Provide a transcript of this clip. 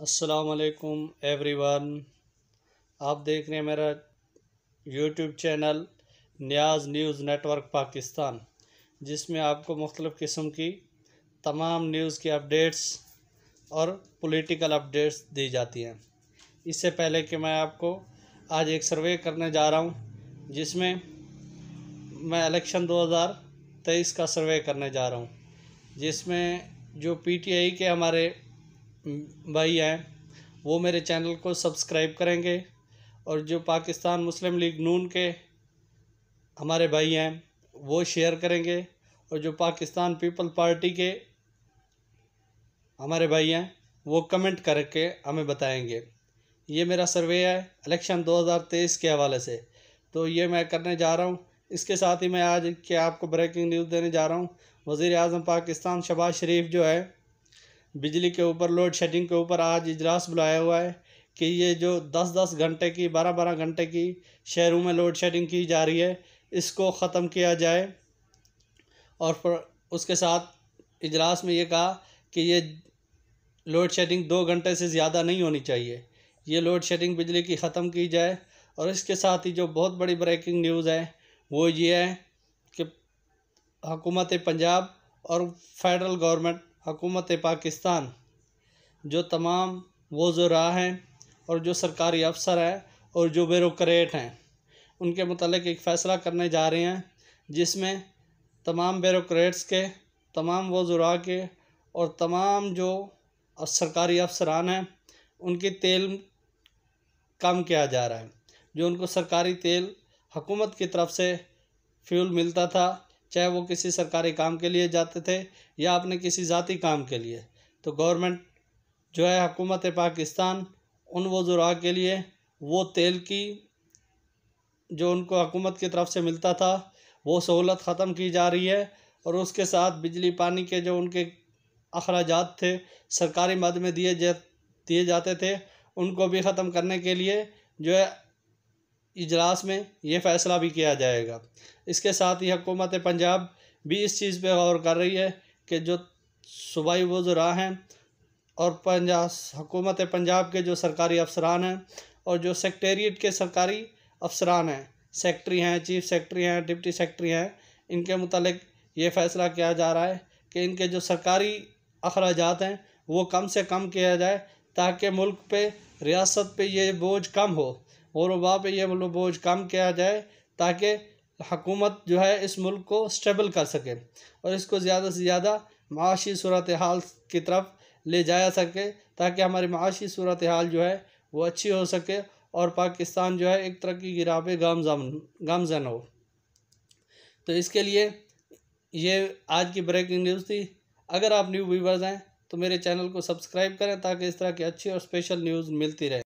असलकुम एवरीवन आप देख रहे हैं मेरा YouTube channel Niaz news network Pakistan जिसमें आपको मुख्तलिफ़ किस्म की तमाम न्यूज़ की अपडेट्स और पॉलिटिकल अपडेट्स दी जाती हैं इससे पहले कि मैं आपको आज एक सर्वे करने जा रहा हूँ जिसमें मैं इलेक्शन 2023 का सर्वे करने जा रहा हूँ जिसमें जो पीटीआई के हमारे भाई हैं वो मेरे चैनल को सब्सक्राइब करेंगे और जो पाकिस्तान मुस्लिम लीग नून के हमारे भाई हैं वो शेयर करेंगे और जो पाकिस्तान पीपल पार्टी के हमारे भाई हैं वो कमेंट करके हमें बताएंगे ये मेरा सर्वे है इलेक्शन 2023 के हवाले से तो ये मैं करने जा रहा हूँ इसके साथ ही मैं आज के आपको ब्रेकिंग न्यूज़ देने जा रहा हूँ वज़ी अजम पाकिस्तान शबाज शरीफ जो है बिजली के ऊपर लोड शेडिंग के ऊपर आज इजलास बुलाया हुआ है कि ये जो दस दस घंटे की बारह बारह घंटे की शहरों में लोड शेडिंग की जा रही है इसको ख़त्म किया जाए और पर उसके साथ इजलास में ये कहा कि ये लोड शेडिंग दो घंटे से ज़्यादा नहीं होनी चाहिए ये लोड शेडिंग बिजली की ख़त्म की जाए और इसके साथ ही जो बहुत बड़ी ब्रेकिंग न्यूज़ है वो ये है कि हुकूमत पंजाब और फेडरल गवर्नमेंट हकूमत पाकिस्तान जो तमाम वो जो रहा हैं और जो सरकारी अफसर हैं और जो बेरोक्रेट हैं उनके मतलब एक फ़ैसला करने जा रहे हैं जिसमें तमाम ब्यूरोक्रेट्स के तमाम वजुरा के और तमाम जो सरकारी अफसरान हैं उनकी तेल कम किया जा रहा है जो उनको सरकारी तेल हुकूमत की तरफ से फ्यूल मिलता था चाहे वो किसी सरकारी काम के लिए जाते थे या अपने किसी ज़ाती काम के लिए तो गवर्नमेंट जो है हुकूमत पाकिस्तान उन वजुरा के लिए वो तेल की जो उनको हकूमत की तरफ से मिलता था वो सहूलत ख़त्म की जा रही है और उसके साथ बिजली पानी के जो उनके अखराज थे सरकारी मद में दिए जा दिए जाते थे उनको भी ख़त्म करने के लिए जो है इजलास में ये फ़ैसला भी किया जाएगा इसके साथ ही हकूमत पंजाब भी इस चीज़ पर गौर कर रही है कि जो सूबाई वज़रा हैं और पंजाब हकूमत पंजाब के जो सरकारी अफसरान हैं और जो सेक्टेरिएट के सरकारी अफसरान हैं सेक्ट्री हैं चीफ सेक्ट्री हैं डिप्टी सेक्ट्री हैं इनके मतलब ये फ़ैसला किया जा रहा है कि इनके जो सरकारी अखराज हैं वो कम से कम किया जाए ताकि मुल्क पे रियासत पे ये बोझ कम हो और वबा पर यह मतलब बोझ कम किया जाए ताकि हकूमत जो है इस मुल्क को स्टेबल कर सके और इसको ज़्यादा से ज़्यादा माशी सूरत हाल की तरफ ले जाया सके ताकि हमारी माशी सूरत हाल जो है वो अच्छी हो सके और पाकिस्तान जो है एक तरक्की की राह पर गामजन हो तो इसके लिए ये आज की ब्रेकिंग न्यूज़ थी अगर आप न्यू व्यूवर्स हैं तो मेरे चैनल को सब्सक्राइब करें ताकि इस तरह की अच्छी और स्पेशल न्यूज़ मिलती रहे